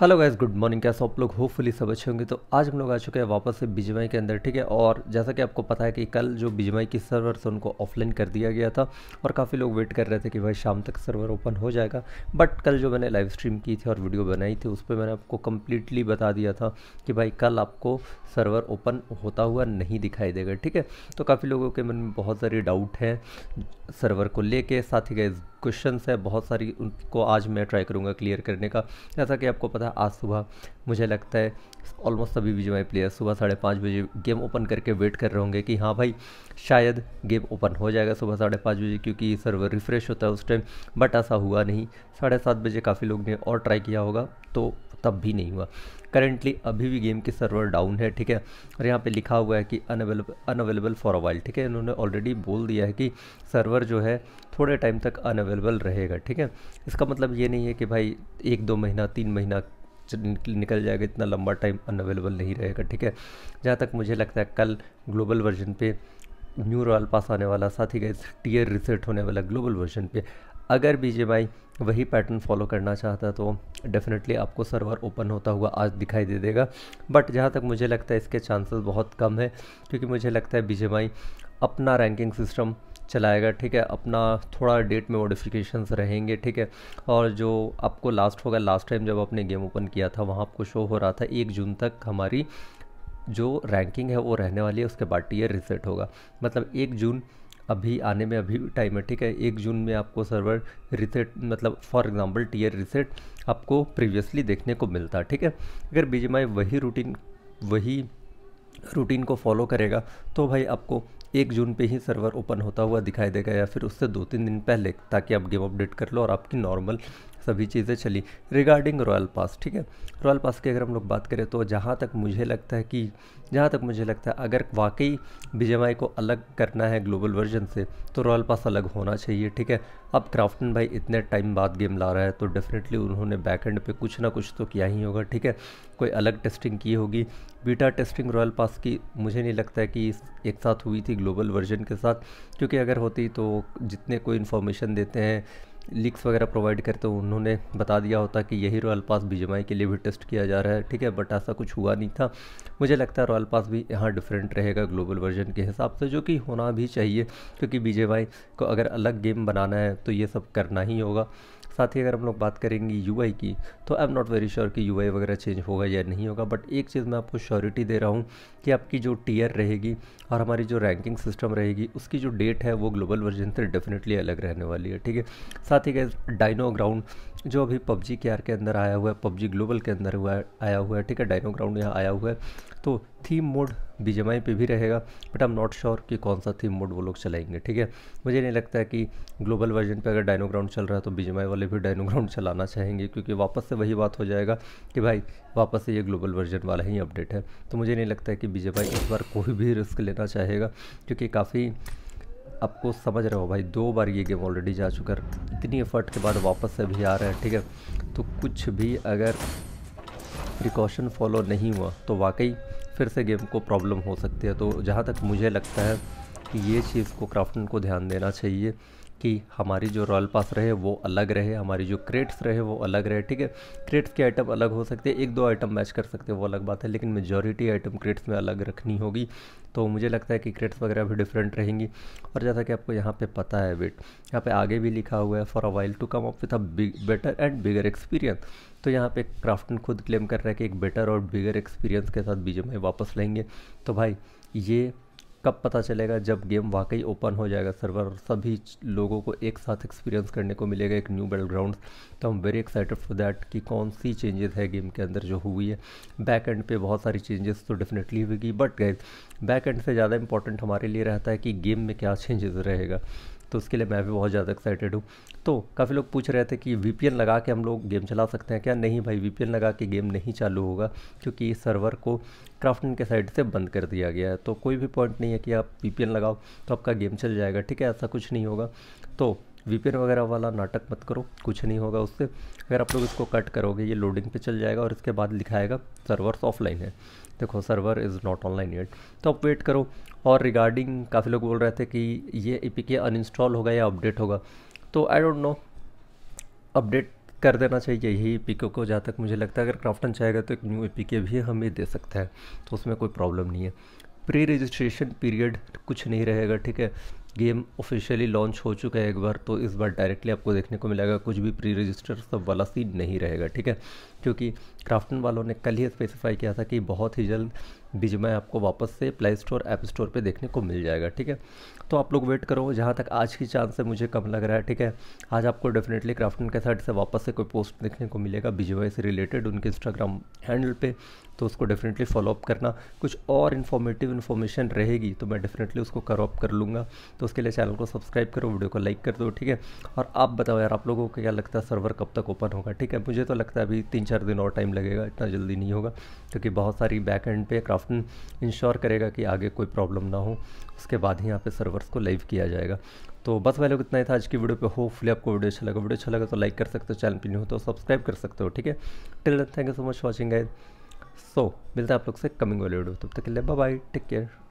hello guys good morning कैसे आप लोग होपफुली सब अच्छे होंगे तो आज हम लोग आ चुके हैं वापस से बीजीएमआई के अंदर ठीक है और जैसा कि आपको पता है कि कल जो बीजीएमआई की सर्वर से उनको ऑफलाइन कर दिया गया था और काफ़ी लोग वेट कर रहे थे कि भाई शाम तक सर्वर ओपन हो जाएगा बट कल जो मैंने लाइव स्ट्रीम की थी और वीडियो बनाई थी उस पर मैंने आपको कम्प्लीटली बता दिया था कि भाई कल आपको सर्वर ओपन होता हुआ नहीं दिखाई देगा ठीक है तो काफ़ी लोगों के मन में बहुत सारे डाउट हैं सर्वर को लेके साथ ही गए क्वेश्चंस है बहुत सारी उनको आज मैं ट्राई करूँगा क्लियर करने का जैसा कि आपको पता है आज सुबह मुझे लगता है ऑलमोस्ट सभी बी जी प्लेयर सुबह साढ़े पाँच बजे गेम ओपन करके वेट कर रहे होंगे कि हाँ भाई शायद गेम ओपन हो जाएगा सुबह साढ़े पाँच बजे क्योंकि सर्वर रिफ़्रेश होता है उस टाइम बट ऐसा हुआ नहीं साढ़े सात बजे काफ़ी लोग ने और ट्राई किया होगा तो तब भी नहीं हुआ करेंटली अभी भी गेम के सर्वर डाउन है ठीक है और यहाँ पे लिखा हुआ है कि unavailable unavailable for a while ठीक है इन्होंने ऑलरेडी बोल दिया है कि सर्वर जो है थोड़े टाइम तक अनअवेलेबल रहेगा ठीक है इसका मतलब ये नहीं है कि भाई एक दो महीना तीन महीना निकल जाएगा इतना लंबा टाइम अनअवेलेबल नहीं रहेगा ठीक है जहाँ तक मुझे लगता है कल ग्लोबल वर्जन पे न्यू रॉयल पास आने वाला साथ ही गए टीयर रिसेट होने वाला ग्लोबल वर्जन पे अगर भाई वही पैटर्न फॉलो करना चाहता तो डेफिनेटली आपको सर्वर ओपन होता हुआ आज दिखाई दे देगा बट जहाँ तक मुझे लगता है इसके चांसेस बहुत कम है क्योंकि मुझे लगता है भाई अपना रैंकिंग सिस्टम चलाएगा ठीक है अपना थोड़ा डेट में मॉडिफिकेशंस रहेंगे ठीक है और जो आपको लास्ट होगा लास्ट टाइम जब आपने गेम ओपन किया था वहाँ आपको शो हो रहा था एक जून तक हमारी जो रैंकिंग है वो रहने वाली है उसके बाद टीयर रिसेट होगा मतलब एक जून अभी आने में अभी टाइम है ठीक है एक जून में आपको सर्वर रिसेट मतलब फॉर एग्जांपल टीयर रिसेट आपको प्रीवियसली देखने को मिलता है ठीक है अगर माई वही रूटीन वही रूटीन को फॉलो करेगा तो भाई आपको एक जून पे ही सर्वर ओपन होता हुआ दिखाई देगा या फिर उससे दो तीन दिन पहले ताकि आप गेम अपडेट कर लो और आपकी नॉर्मल सभी चीज़ें चली रिगार्डिंग रॉयल पास ठीक है रॉयल पास की अगर हम लोग बात करें तो जहाँ तक मुझे लगता है कि जहाँ तक मुझे लगता है अगर वाकई बीजेमाई को अलग करना है ग्लोबल वर्जन से तो रॉयल पास अलग होना चाहिए ठीक है अब क्राफ्टन भाई इतने टाइम बाद गेम ला रहा है तो डेफिनेटली उन्होंने बैकहेंड पे कुछ ना कुछ तो किया ही होगा ठीक है कोई अलग टेस्टिंग की होगी बीटा टेस्टिंग रॉयल पास की मुझे नहीं लगता है कि एक साथ हुई थी ग्लोबल वर्जन के साथ क्योंकि अगर होती तो जितने कोई इन्फॉर्मेशन देते हैं लीक्स वगैरह प्रोवाइड करते तो उन्होंने बता दिया होता कि यही रॉयल पास बीजेमआई के लिए भी टेस्ट किया जा रहा है ठीक है बट ऐसा कुछ हुआ नहीं था मुझे लगता है रॉयल पास भी यहाँ डिफरेंट रहेगा ग्लोबल वर्जन के हिसाब से जो कि होना भी चाहिए क्योंकि बीजेमआई को अगर अलग गेम बनाना है तो ये सब करना ही होगा साथ ही अगर हम लोग बात करेंगे यू की तो I am not very sure कि यू वगैरह चेंज होगा या नहीं होगा बट एक चीज़ मैं आपको श्योरिटी दे रहा हूँ कि आपकी जो टीयर रहेगी और हमारी जो रैंकिंग सिस्टम रहेगी उसकी जो डेट है वो ग्लोबल वर्जन से डेफिनेटली अलग रहने वाली है ठीक है साथ ही गैस डाइनो ग्राउंड जो अभी पबजी के आर के अंदर आया हुआ है पबजी ग्लोबल के अंदर हुआ आया हुआ है ठीक है डाइनो ग्राउंड यहाँ आया हुआ है तो थीम मोड बीजेमाई पे भी रहेगा but I am not sure कि कौन सा थीम मोड वो लोग चलाएंगे ठीक है मुझे नहीं लगता है कि ग्लोबल वर्जन पे अगर डायनोग्राउंड चल रहा है तो बीजेमाई वाले भी डायनोग्राउंड चलाना चाहेंगे क्योंकि वापस से वही बात हो जाएगा कि भाई वापस से ये ग्लोबल वर्जन वाला ही अपडेट है तो मुझे नहीं लगता है कि बीजेमाई इस बार कोई भी रिस्क लेना चाहेगा क्योंकि काफ़ी आपको समझ रहे हो भाई दो बार ये गेम ऑलरेडी जा चुका है इतनी एफर्ट के बाद वापस से भी आ रहा है ठीक है तो कुछ भी अगर प्रिकॉशन फॉलो नहीं हुआ तो वाकई फिर से गेम को प्रॉब्लम हो सकती है तो जहाँ तक मुझे लगता है कि ये चीज़ को क्राफ्टन को ध्यान देना चाहिए कि हमारी जो रॉयल पास रहे वो अलग रहे हमारी जो क्रेट्स रहे वो अलग रहे ठीक है क्रेट्स के आइटम अलग हो सकते हैं एक दो आइटम मैच कर सकते हैं वो अलग बात है लेकिन मेजॉरिटी आइटम क्रेट्स में अलग रखनी होगी तो मुझे लगता है कि क्रेट्स वगैरह भी डिफरेंट रहेंगी और जैसा कि आपको यहाँ पे पता है वेट यहाँ पे आगे भी लिखा हुआ है for a while to come up with a better and bigger experience तो यहाँ पे क्राफ्टन खुद क्लेम कर रहा है कि एक बेटर और बिगर एक्सपीरियंस के साथ बीजे वापस लेंगे तो भाई ये कब पता चलेगा जब गेम वाकई ओपन हो जाएगा सर्वर सभी लोगों को एक साथ एक्सपीरियंस करने को मिलेगा एक न्यू बैल ग्राउंड तो हम वेरी एक्साइटेड फॉर दैट कि कौन सी चेंजेस है गेम के अंदर जो हुई है बैक एंड पे बहुत सारी चेंजेस तो डेफिनेटली हुएगी बट गैस बैक एंड से ज़्यादा इंपॉर्टेंट हमारे लिए रहता है कि गेम में क्या चेंजेस रहेगा तो उसके लिए मैं भी बहुत ज़्यादा एक्साइटेड हूँ तो काफ़ी लोग पूछ रहे थे कि वी लगा के हम लोग गेम चला सकते हैं क्या नहीं भाई वी लगा के गेम नहीं चालू होगा क्योंकि सर्वर को क्राफ्टन के साइड से बंद कर दिया गया है तो कोई भी पॉइंट नहीं है कि आप वी लगाओ तो आपका गेम चल जाएगा ठीक है ऐसा कुछ नहीं होगा तो वीपीएन वगैरह वाला नाटक मत करो कुछ नहीं होगा उससे अगर आप लोग इसको कट करोगे ये लोडिंग पे चल जाएगा और इसके बाद लिखाएगा सर्वर्स ऑफलाइन है देखो server is not online yet तो आप वेट करो और रिगार्डिंग काफ़ी लोग बोल रहे थे कि ये ई e अनइंस्टॉल होगा या अपडेट होगा तो आई डोंट नो अपडेट कर देना चाहिए यही के e को जहाँ तक मुझे लगता है अगर क्राफ्टन चाहेगा तो एक न्यू के e भी हमें दे सकता है तो उसमें कोई प्रॉब्लम नहीं है प्री रजिस्ट्रेशन पीरियड कुछ नहीं रहेगा ठीक है गेम ऑफिशियली लॉन्च हो चुका है एक बार तो इस बार डायरेक्टली आपको देखने को मिलेगा कुछ भी प्री रजिस्टर सब वाला सीन नहीं रहेगा ठीक है क्योंकि क्राफ्टन वालों ने कल ही स्पेसिफाई किया था कि बहुत ही जल्द बीजमय आपको वापस से प्ले स्टोर ऐप स्टोर पे देखने को मिल जाएगा ठीक है तो आप लोग वेट करो जहाँ तक आज की चांस से मुझे कम लग रहा है ठीक है आज आपको डेफिनेटली क्राफ्टन के साइड से वापस से कोई पोस्ट देखने को मिलेगा बीजमय से रिलेटेड उनके इंस्टाग्राम हैंडल पर तो उसको डेफिनेटली फॉलोअप करना कुछ और इन्फॉर्मेटिव इन्फॉर्मेशन रहेगी तो मैं डेफिनेटली उसको अप कर लूँगा तो उसके लिए चैनल को सब्सक्राइब करो वीडियो को लाइक कर दो ठीक है और आप बताओ यार आप लोगों को क्या लगता है सर्वर कब तक ओपन होगा ठीक है मुझे तो लगता है अभी तीन चार दिन और टाइम लगेगा इतना जल्दी नहीं होगा क्योंकि बहुत सारी बैक एंड पे क्राफ्टन इंश्योर करेगा कि आगे कोई प्रॉब्लम ना हो उसके बाद ही यहाँ पे सर्वर्स को लाइव किया जाएगा तो बस वाले लोग इतना ही था आज की वीडियो पे होपफुली आपको वीडियो अच्छा लगा वीडियो अच्छा लगा तो लाइक कर सकते हो चैनल पर नहीं हो तो सब्सक्राइब कर सकते हो ठीक है till thank you so much watching guys so मिलते हैं आप लोग से कमिंग वाले वीडियो तब तक के लिए बाय टेक केयर